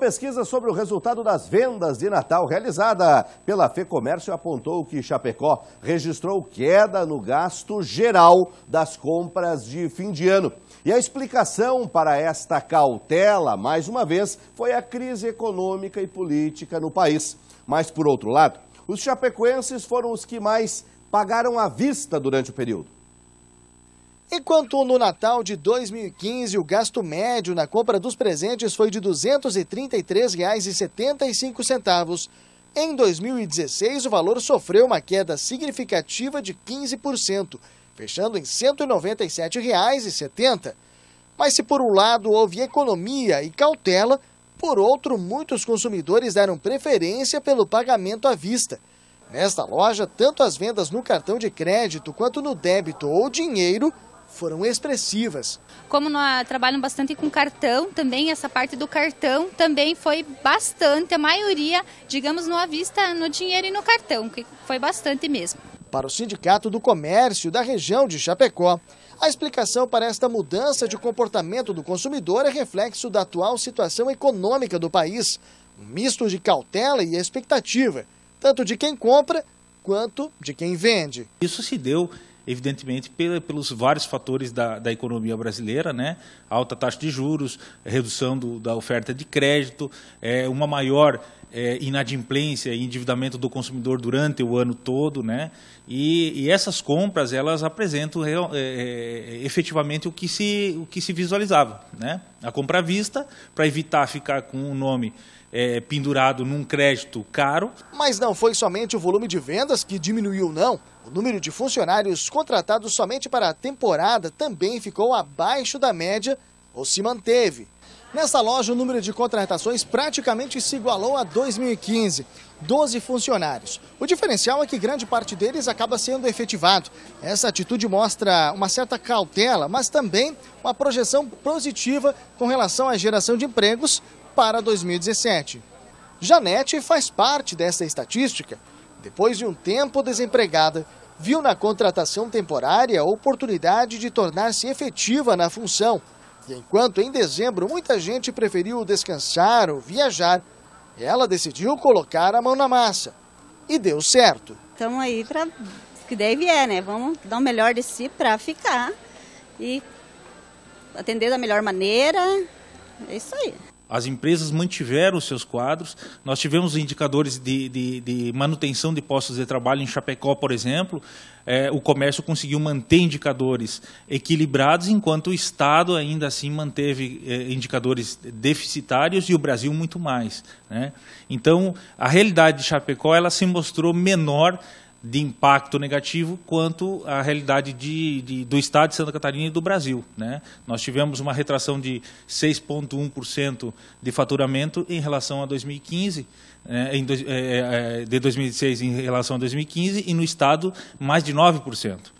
Pesquisa sobre o resultado das vendas de Natal realizada pela FEComércio apontou que Chapecó registrou queda no gasto geral das compras de fim de ano. E a explicação para esta cautela, mais uma vez, foi a crise econômica e política no país. Mas, por outro lado, os chapecoenses foram os que mais pagaram à vista durante o período. Enquanto no Natal de 2015 o gasto médio na compra dos presentes foi de R$ 233,75, em 2016 o valor sofreu uma queda significativa de 15%, fechando em R$ 197,70. Mas se por um lado houve economia e cautela, por outro, muitos consumidores deram preferência pelo pagamento à vista. Nesta loja, tanto as vendas no cartão de crédito quanto no débito ou dinheiro foram expressivas. Como nós trabalham bastante com cartão também, essa parte do cartão também foi bastante, a maioria, digamos, no à vista, no dinheiro e no cartão, que foi bastante mesmo. Para o Sindicato do Comércio da região de Chapecó, a explicação para esta mudança de comportamento do consumidor é reflexo da atual situação econômica do país, um misto de cautela e expectativa, tanto de quem compra quanto de quem vende. Isso se deu evidentemente, pelos vários fatores da, da economia brasileira, né? alta taxa de juros, redução do, da oferta de crédito, é, uma maior é, inadimplência e endividamento do consumidor durante o ano todo, né? E, e essas compras elas apresentam é, é, é efetivamente o que se o que se visualizava, né? A compra à vista para evitar ficar com o nome é, pendurado num crédito caro. Mas não foi somente o volume de vendas que diminuiu, não. O número de funcionários contratados somente para a temporada também ficou abaixo da média ou se manteve. Nessa loja, o número de contratações praticamente se igualou a 2015, 12 funcionários. O diferencial é que grande parte deles acaba sendo efetivado. Essa atitude mostra uma certa cautela, mas também uma projeção positiva com relação à geração de empregos para 2017. Janete faz parte dessa estatística. Depois de um tempo desempregada, viu na contratação temporária a oportunidade de tornar-se efetiva na função Enquanto em dezembro muita gente preferiu descansar ou viajar, ela decidiu colocar a mão na massa. E deu certo. Estamos aí para que daí vier, né? Vamos dar o melhor de si para ficar e atender da melhor maneira. É isso aí. As empresas mantiveram os seus quadros. Nós tivemos indicadores de, de, de manutenção de postos de trabalho em Chapecó, por exemplo. É, o comércio conseguiu manter indicadores equilibrados, enquanto o Estado ainda assim manteve é, indicadores deficitários e o Brasil muito mais. Né? Então, a realidade de Chapecó ela se mostrou menor de impacto negativo quanto à realidade de, de, do Estado de Santa Catarina e do Brasil. Né? Nós tivemos uma retração de 6,1% de faturamento em relação a 2015, né? em, é, é, é, de 2016 em relação a 2015, e no Estado mais de 9%.